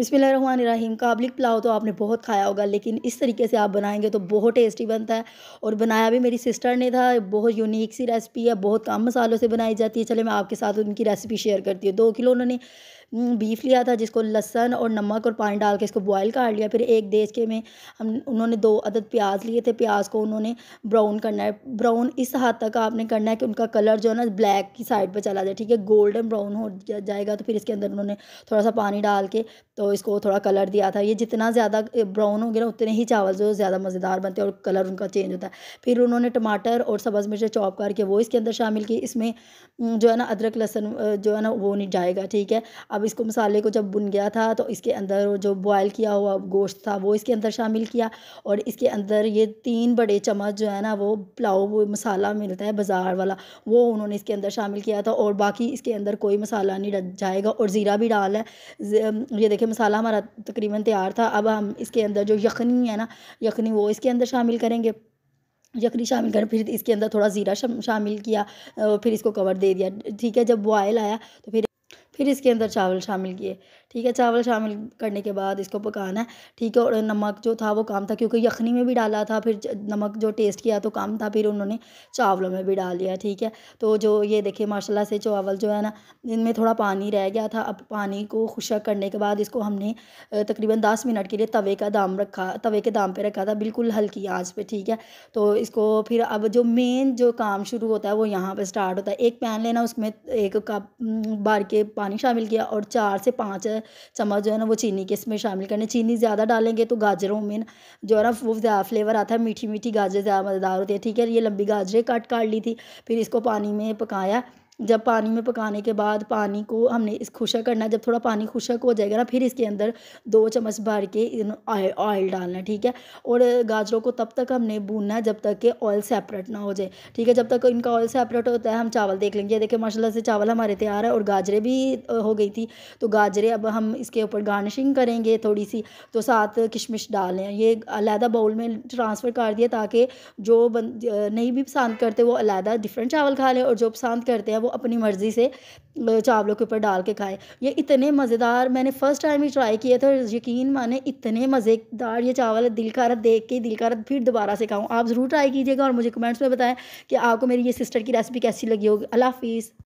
बिसमीम काबलिक पुलाव तो आपने बहुत खाया होगा लेकिन इस तरीके से आप बनाएंगे तो बहुत टेस्टी बनता है और बनाया भी मेरी सिस्टर ने था बहुत यूनिक सी रेसिपी है बहुत कम मसालों से बनाई जाती है चले मैं आपके साथ उनकी रेसिपी शेयर करती हूँ दो किलो उन्होंने हम्म, बीफ लिया था जिसको लहसन और नमक और पानी डाल के इसको बॉयल कर लिया फिर एक देश के में हम उन्होंने दो अदद प्याज लिए थे प्याज को उन्होंने ब्राउन करना है ब्राउन इस हद तक आपने करना है कि उनका कलर जो है ना ब्लैक की साइड पर चला जाए ठीक है गोल्डन ब्राउन हो जाएगा तो फिर इसके अंदर उन्होंने थोड़ा सा पानी डाल के तो इसको थोड़ा कलर दिया था ये जितना ज़्यादा ब्राउन हो गया ना उतने ही चावल जो ज़्यादा मज़ेदार बनते हैं और कलर उनका चेंज होता है फिर उन्होंने टमाटर और सब्ज़ मिर्च चॉप करके वो इसके अंदर शामिल की इसमें हम्म, जो है ना अदरक लहसन जो है ना वो नहीं जाएगा ठीक है अब अब इसको मसाले को जब बुन गया था तो इसके अंदर जो बॉयल किया हुआ गोश्त था वो इसके अंदर शामिल किया और इसके अंदर ये तीन बड़े चम्मच जो है ना वो पुलाव मसाला मिलता है बाज़ार वाला वो उन्होंने इसके अंदर शामिल किया था और बाकी इसके अंदर कोई मसाला नहीं डल जाएगा और ज़ीरा भी डाल है ये देखिए मसाला हमारा तकरीबन तैयार था अब हम इसके अंदर जो यखनी है ना यखनी वो इसके अंदर शामिल करेंगे यखनी शामिल कर फिर इसके अंदर थोड़ा ज़ीरा शामिल किया फिर इसको कवर दे दिया ठीक है जब बॉयल आया तो फिर फिर इसके अंदर चावल शामिल किए ठीक है चावल शामिल करने के बाद इसको पकाना है ठीक है और नमक जो था वो काम था क्योंकि यखनी में भी डाला था फिर नमक जो टेस्ट किया तो काम था फिर उन्होंने चावलों में भी डाल लिया ठीक है तो जो ये देखिए माशाल्लाह से चावल जो है ना इनमें थोड़ा पानी रह गया था अब पानी को खुशक करने के बाद इसको हमने तकरीबन दस मिनट के लिए तवे का दाम रखा तवे के दाम पर रखा था बिल्कुल हल्की आँच पर ठीक है तो इसको फिर अब जो मेन जो काम शुरू होता है वो यहाँ पर स्टार्ट होता है एक पैन लेना उसमें एक कप बार के पानी पानी शामिल किया और चार से पाँच चम्मच जो है ना वो चीनी के इसमें शामिल करने चीनी ज़्यादा डालेंगे तो गाजरों में जो है ना वो ज़्यादा फ्लेवर आता है मीठी मीठी गाजर ज़्यादा मज़ेदार होती है ठीक है ये लंबी गाजरें काट काट ली थी फिर इसको पानी में पकाया जब पानी में पकाने के बाद पानी को हमने इस खुशक करना है जब थोड़ा पानी खुशक हो जाएगा ना फिर इसके अंदर दो चम्मच भर के ऑयल ऑयल डालना है ठीक है और गाजरों को तब तक हमने भूनना है जब तक कि ऑयल सेपरेट ना हो जाए ठीक है जब तक इनका ऑयल सेपरेट होता है हम चावल देख लेंगे देखिए माशाला से चावल हमारे तैयार है और गाजरे भी हो गई थी तो गाजरे अब हम इसके ऊपर गार्निशिंग करेंगे थोड़ी सी तो साथ किशमिश डालें ये अलहदा बाउल में ट्रांसफ़र कर दिया ताकि जो नहीं भी पसंद करते वो अलहदा डिफरेंट चावल खा लें और जो पसंद करते हैं वो अपनी मर्ज़ी से चावलों के ऊपर डाल के खाए ये इतने मज़ेदार मैंने फ़र्स्ट टाइम ही ट्राई किए थे और यकीन माने इतने मज़ेदार ये चावल दिल का रत देख के दिल का रत फिर दोबारा से खाऊँ आप ज़रूर ट्राई कीजिएगा और मुझे कमेंट्स में बताएं कि आपको मेरी ये सिस्टर की रेसिपी कैसी लगी होगी अल्लाह हाफिज़